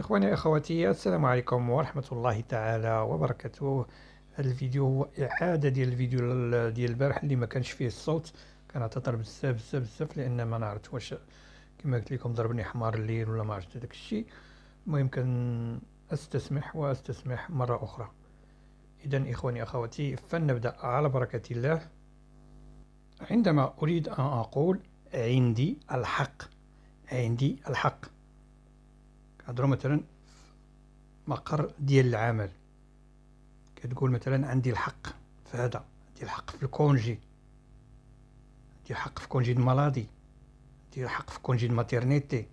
إخواني أخواتي السلام عليكم ورحمة الله تعالى وبركاته هذا الفيديو هو إعادة ديال الفيديو ديال البارح اللي ما كانش فيه الصوت كنعتذر بزاف بزاف بزاف لأن ما نعرفت واش كما قلت لكم ضربني حمار الليل ولا ما عرفت داك الشيء المهم أستسمح وأستسمح مرة أخرى إذا إخواني أخواتي فلنبدأ على بركة الله عندما أريد أن أقول عندي الحق عندي الحق هضروا مثلا مقر ديال العمل كتقول مثلا عندي الحق في هذا عندي الحق في الكونجي عندي الحق في كونجي المالادي عندي الحق في كونجي الماتيرنيتي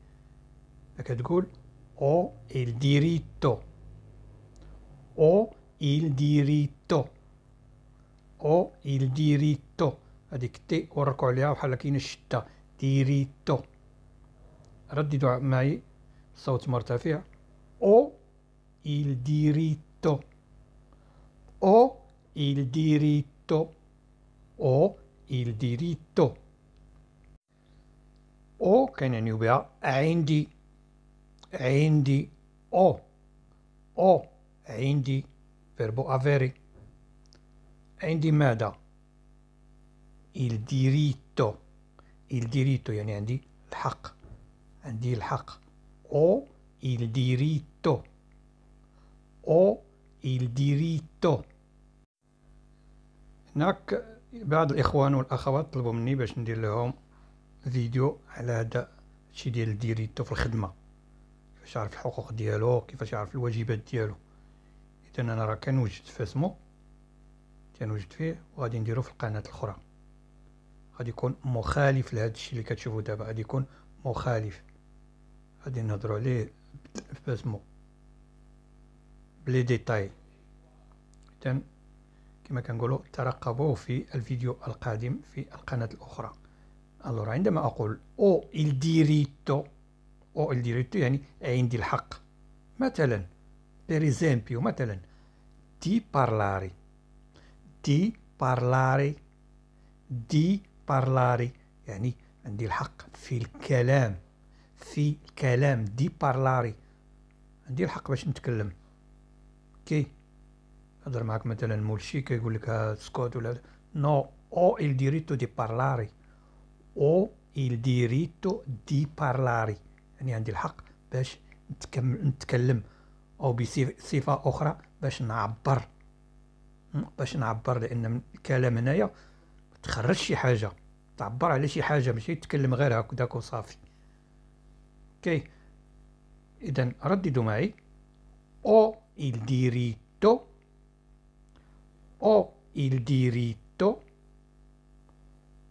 كتقول او il diritto او il diritto او il diritto هذيك تي وركوا عليها بحال كاين الشده ديريتو رددوا معي صوت مرتفع او il diritto o il diritto o il diritto o كان يباع عندي عندي o o عندي verbo avere عندي ماذا il diritto il diritto يعني عندي الحق عندي الحق Ho il diritto. Ho il diritto. هناك بعض الإخوان والأخوات طلبوا مني باش ندير لهم فيديو على هذا الشيء ديال الديريتو في الخدمة كيفاش يعرف الحقوق ديالو كيفاش يعرف الواجبات ديالو إذا أنا راه كنوجد في اسمو كنوجد فيه وغادي نديرو في القناة الأخرى غادي يكون مخالف لهذا الشيء اللي كتشوفوا دابا غادي يكون مخالف غادي نهضرو عليه باسمو بلي ديتاي إذن كما كنقولوا ترقبوه في الفيديو القادم في القناة الأخرى ألور عندما أقول أو إل ديريتو أو إل ديريتو يعني عندي الحق مثلا per esempio مثلا دي parlare دي parlare دي parlare يعني عندي الحق في الكلام في الكلام دي بارلاري عندي الحق باش نتكلم كي هضر معاك مثلا شي كيقول لك سكوت ولا نو او il diritto di parlare او il diritto di parlare يعني عندي الحق باش نتكلم او بصفه اخرى باش نعبر باش نعبر لان الكلام هنايا تخرج شي حاجه تعبر على شي حاجه ماشي تتكلم غير هكذاك وصافي Ok? Iden raddidu معي ho il diritto ho il diritto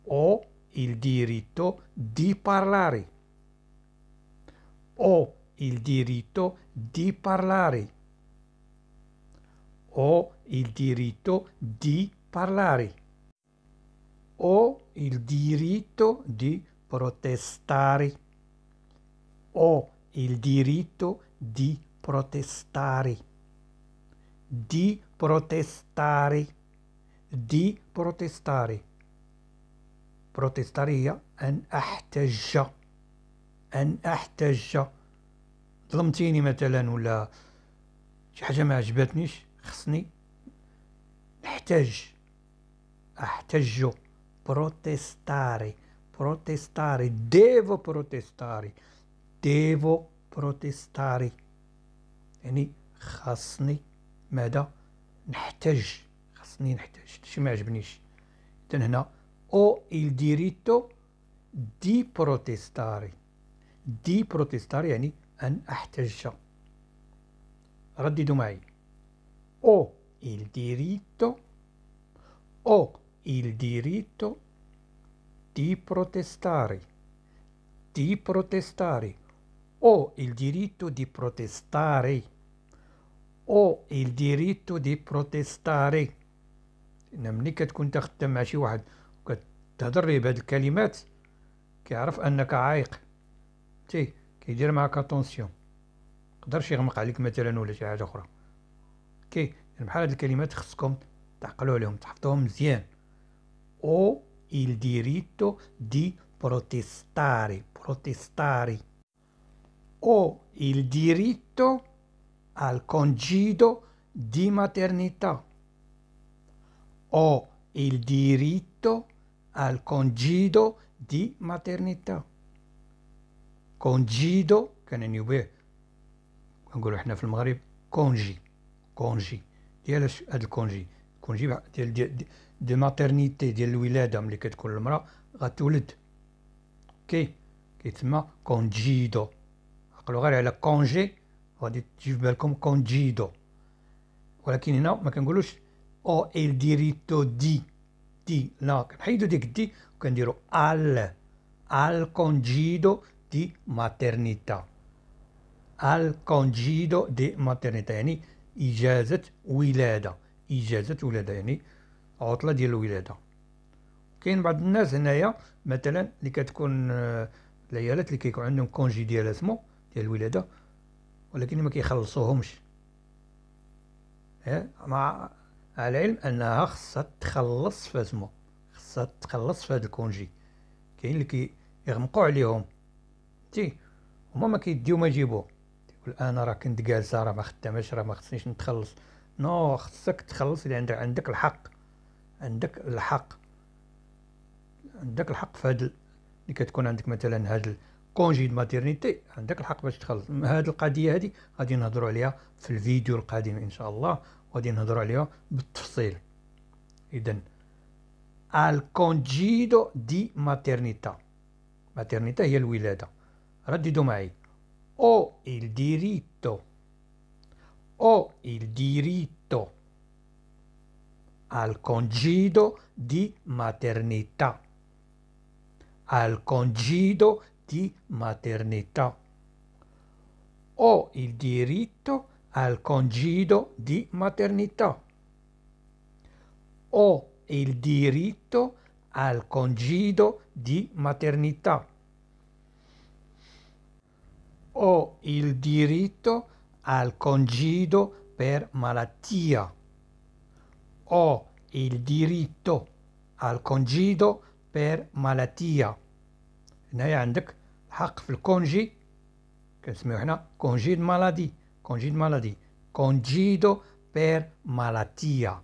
ho il diritto di parlare ho il diritto di parlare ho il diritto di parlare. Ho il diritto di protestare. ho il diritto di protestare, di protestare, di protestare. protestare هي أن أحتج أن أحتج ظلمتيني مثلا ولا شي حاجة ما عجبتنيش خصني نحتاج احتج بروتستاري بروتستاري ديفو بروتستاري ديفو بروتيستاري يعني خاصني ماذا نحتاج خاصني نحتاج شي ما عجبنيش اذا هنا او il diritto di protestare di protestare يعني ان احتاج رددوا معي او il diritto او il diritto di protestare di protestare ho il diritto di protestare, ho il diritto di protestare إن نعم، ملي كتكون تخدم مع شي واحد وكتهضر ليه بهاد الكلمات كيعرف أنك عايق تي كيدير معاك اتونسيون ميقدرش يغمق عليك مثلا ولا شي حاجة أخرى كي نعم، بحال هاد الكلمات خصكم تعقلوا عليهم تحفظوهم مزيان او il diritto di protestare protestare ho il diritto al congedo di maternità. Ho il diritto al congedo di maternità. كونجيدو كنعنيو به كنقولو حنا في المغرب كونجي كونجي ديال هاد الكونجي كونجي ديال دي, دي, دي ماترنيتي ديال الولاده ملي كتكون المراه غتولد اوكي كيتسمى كونجيدو قالوا غير على كونجي غادي تجي في بالكم كونجيدو ولكن هنا ما كنقولوش او ال ديريتو دي دي لا كنحيدو ديك دي وكنديرو ال ال كونجيدو دي ماترنيتا ال كونجيدو دي ماترنيتا يعني إجازة ولادة إجازة ولادة يعني عطلة ديال الولادة كاين بعض الناس هنايا مثلا اللي كتكون العيالات اللي كيكون عندهم كونجي ديال اسمه ديال الولاده ولكن ما كيخلصوهمش مع على العلم انها خاصها تخلص فاسمو خاصها تخلص في هذا الكونجي كاين اللي كيغمقوا عليهم تي هما ما كيديو ما يجيبو الان راه كنت جالسه راه ما خدامش راه ما خصنيش نتخلص نو خصك تخلص اللي عندك عندك الحق عندك الحق عندك الحق في هذا اللي كتكون عندك مثلا هذا كونجي دو ماتيرنيتي عندك الحق باش تخلص هذه القضيه هذه غادي نهضروا عليها في الفيديو القادم ان شاء الله وغادي نهضروا عليها بالتفصيل اذا الكونجيدو دي ماتيرنيتا ماتيرنيتا هي الولاده رددوا معي او il diritto او il diritto al congedo di maternità al congedo di maternità. Ho il diritto al congido di maternità. o il diritto al congido di maternità. o il diritto al congido per malattia. o il diritto al congido per malattia. عندك حق في الكونجي كنسميو حنا كونجي مالادي كونجي مالادي كونجيدو بير مالاتيا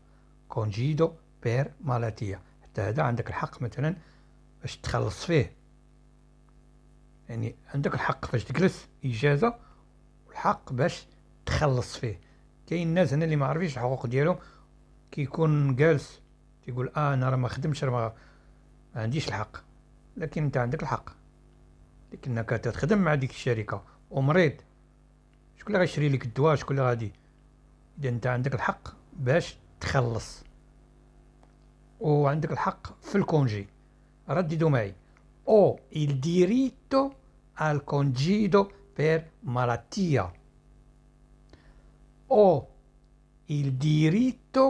كونجيدو بير مالاتيا حتى هذا عندك الحق مثلا باش تخلص فيه يعني عندك الحق باش تجلس اجازه والحق باش تخلص فيه كاين الناس هنا اللي ما عارفينش الحقوق ديالهم كيكون جالس تيقول اه انا راه ما خدمتش راه ما عنديش الحق لكن انت عندك الحق لكن انك تخدم مع ديك الشركه ومريض شكون اللي غيشري لك الدواء شكون اللي غادي اذا انت عندك الحق باش تخلص وعندك الحق في الكونجي رددوا معي او il diritto al congedo per malattia او il diritto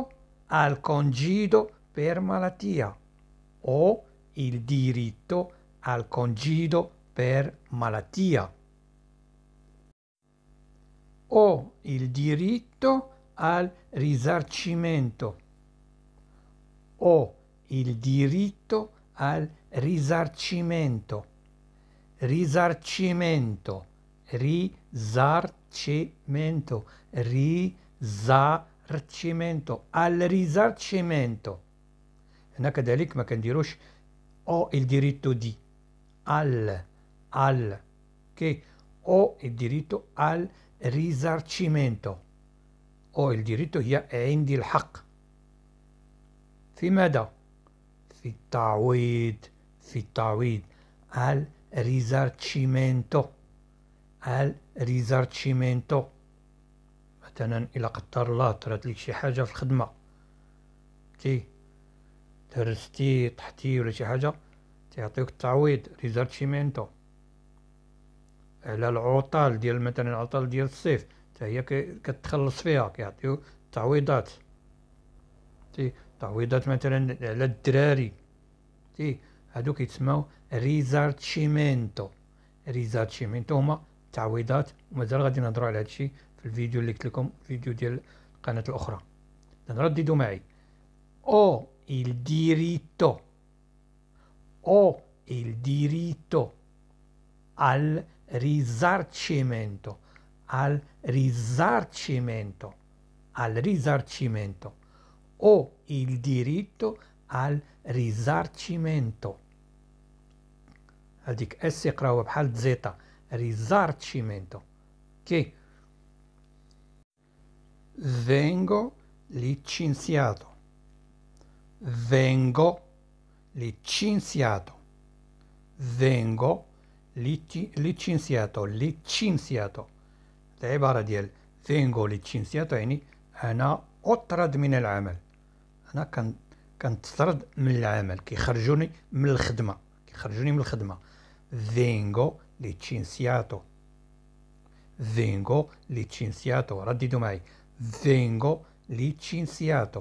al congedo per malattia o il diritto al congedo per malattia. Ho il diritto al risarcimento. Ho il diritto al risarcimento. Risarcimento. Risarcimento. Risarcimento. Al risarcimento. هنا كذلك ما كنديروش او diritto di al al, che ho il diritto al risarcimento il أو الديريتو e indi il haq. Fi mada? Fi ta'wid, fi ta'wid, al risarcimento al risarcimento مثلا الى قدر الله طرات لك شي حاجة في الخدمة تي درستي طحتي ولا شي حاجة تيعطيوك التعويض ريزارتشيمينتو على العطل ديال مثلا العطل ديال الصيف حتى هي كتخلص فيها كيعطيو تعويضات تي تعويضات مثلا على الدراري تي هادو كيتسماو ريزارتشيمينتو ريزارتشيمينتو هما تعويضات ومازال غادي نهضروا على هادشي في الفيديو اللي قلت لكم فيديو ديال القناه الاخرى نرددوا معي او il diritto o il diritto al risarcimento, al risarcimento, al risarcimento o il diritto al risarcimento. Adic اس يقراوها بحال زيتا risarcimento che vengo licenziato vengo licenziato vengo ليتشينسياتو ليتشينسياتو العبارة ديال فينغو ليتشينسياتو يعني أنا أطرد من العمل أنا كان كنتطرد من العمل كيخرجوني من الخدمة كيخرجوني من الخدمة فينغو ليتشينسياتو vengo licenziato رددوا معي vengo licenziato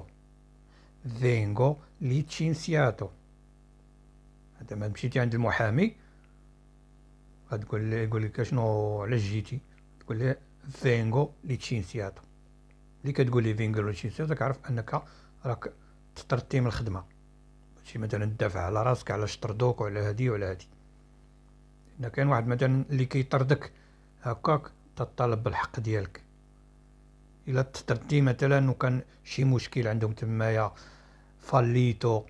vengo licenziato هذا ما مشيتي عند المحامي غتقول ليه يقول لك اشنو علاش جيتي تقول ليه فينغو لي تشينسياتو اللي كتقول لي فينغو لي تشينسياتو كعرف انك راك تطرتي من الخدمه ماشي مثلا تدافع على راسك على شطردوك وعلى هادي وعلى هادي إن كاين واحد مثلا اللي كيطردك هكاك تطالب بالحق ديالك الا تطردتي مثلا وكان شي مشكل عندهم تمايا فاليتو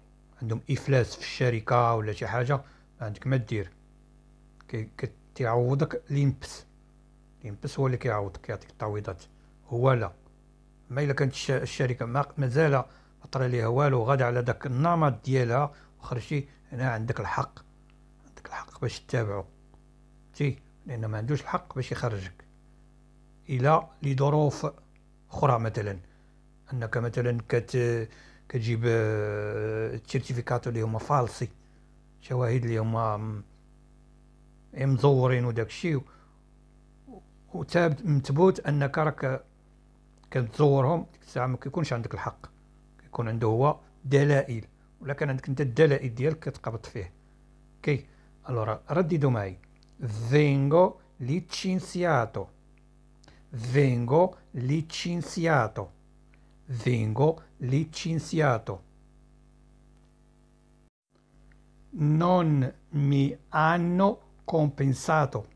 عندهم افلاس في الشركه ولا شي حاجه عندك ما دير كيعوضك لينبس لينبس هو اللي كيعوضك كيعطيك التعويضات هو لا اما الا كانت الشركه مازال ما طرى ليها والو غادا على داك النمط ديالها وخرجتي هنا عندك الحق عندك الحق باش تتابعو تي لان ما عندوش الحق باش يخرجك الى لظروف اخرى مثلا انك مثلا كت كتجيب التيرتيفيكات آه، اللي هما فالسي شواهد اللي هما مزورين وداك الشيء وثابت مثبوت انك راك كتزورهم ديك الساعه ما كيكونش عندك الحق كيكون عنده هو دلائل ولا كان عندك انت الدلائل ديالك كتقبض فيه كي الورا رددوا معي فينغو ليتشينسياتو فينغو ليتشينسياتو فينغو ليتشينسياتو نون مي انو compensato.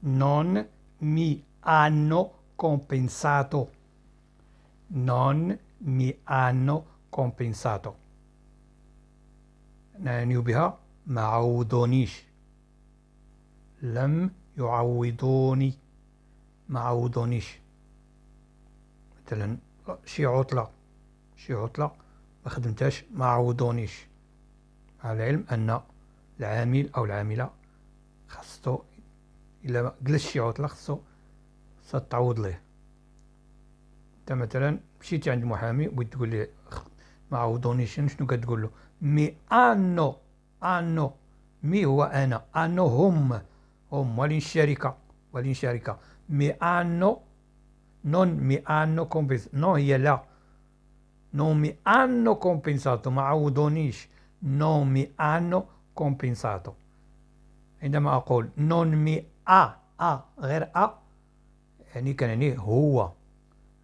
Non mi hanno compensato. Non mi hanno compensato. نعنيو بها ما عوضونيش لم يعوضوني ما عوضونيش مثلا شي عطلة شي عطلة ما خدمتهاش ما عوضونيش مع العلم أن العامل أو العاملة خاصتو الا جلس شي عطله خاصو تعوض ليه انت مثلا مشيتي عند محامي بغيت تقول ليه ما عوضونيش شنو كتقول له مي انو انو مي هو انا انو هم هم ولين الشركه ولين شركه مي انو نون مي انو كومبيس نو هي لا نو مي انو كومبينساتو ما عوضونيش نو مي انو كومبينساتو عندما أقول نون مي أ أ غير أ يعني يعني هو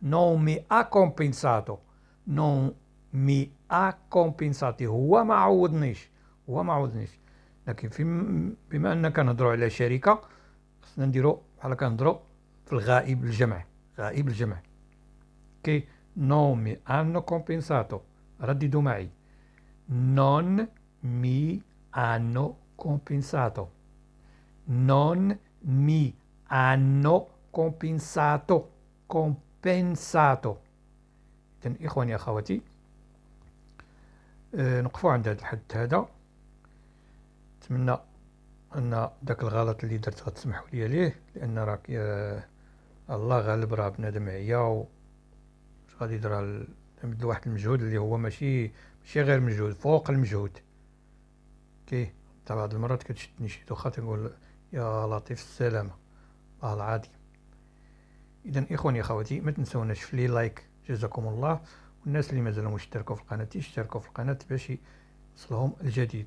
نون مي أ كومبنساتو نون مي أ كومبينساتي هو ما عوضنيش هو ما عوضنيش لكن في بما أننا كنهضرو على شركة خصنا نديرو بحال كنهضرو في الغائب الجمع غائب الجمع كي نون مي أنو كومبنساتو رددوا معي نون مي أنو كومبنساتو non mi hanno compensato compensato إذن إخواني أخواتي أه نقفوا عند هذا الحد هذا نتمنى أن داك الغلط اللي درت غتسمحوا لي ليه لأن راك آه، الله غالب راه بنادم عيا و غادي يدير يبذل واحد المجهود اللي هو ماشي ماشي غير مجهود فوق المجهود كي تاع بعض المرات كتشدني شي دوخه تنقول يا لطيف السلامة الله العظيم إذا إخواني أخواتي ما تنسوناش في لي لايك جزاكم الله والناس اللي مازالوا مشتركوا في القناة يشتركوا في القناة باش يوصلهم الجديد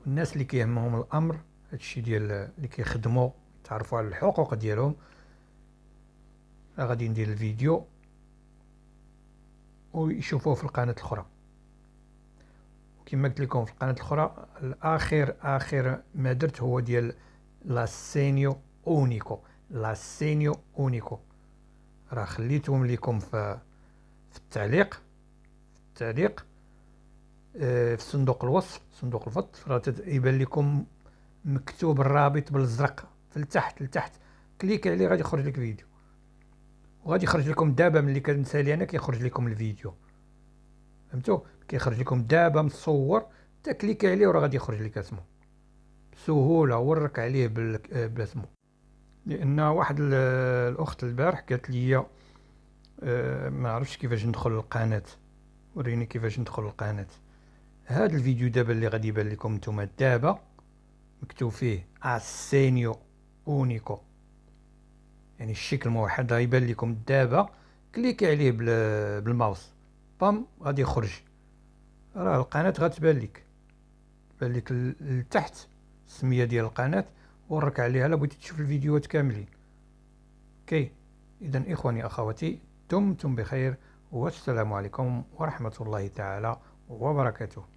والناس اللي كيهمهم الأمر هادشي ديال اللي كيخدموا يتعرفوا على الحقوق ديالهم غادي ندير الفيديو ويشوفوه في القناة الأخرى وكما قلت لكم في القناة الأخرى الأخير آخر ما درت هو ديال l'assegno unico l'assegno unico راه خليتهم لكم في في التعليق في التعليق في صندوق الوصف صندوق الفط راه يبان لكم مكتوب الرابط بالزرق في التحت لتحت كليك عليه غادي يخرج لك فيديو وغادي يخرج لكم دابا ملي كنسالي انا كيخرج لكم الفيديو فهمتوا كيخرج لكم دابا مصور تكليك عليه وراه غادي يخرج لك اسمه بسهوله ورك عليه بلازمو لان واحد الاخت البارح قالت لي آه، ما عرفتش كيفاش ندخل للقناه وريني كيفاش ندخل للقناه هذا الفيديو دابا اللي غادي يبان لكم نتوما دابا مكتوب فيه اسينيو اونيكو يعني الشكل موحد يبان لكم دابا كليكي عليه بالماوس بام غادي يخرج راه القناه غتبان لك تبان لك لتحت السميه ديال القناه ورك عليها الا بغيتي تشوف الفيديوهات كاملين كي اذا اخواني اخواتي دمتم بخير والسلام عليكم ورحمه الله تعالى وبركاته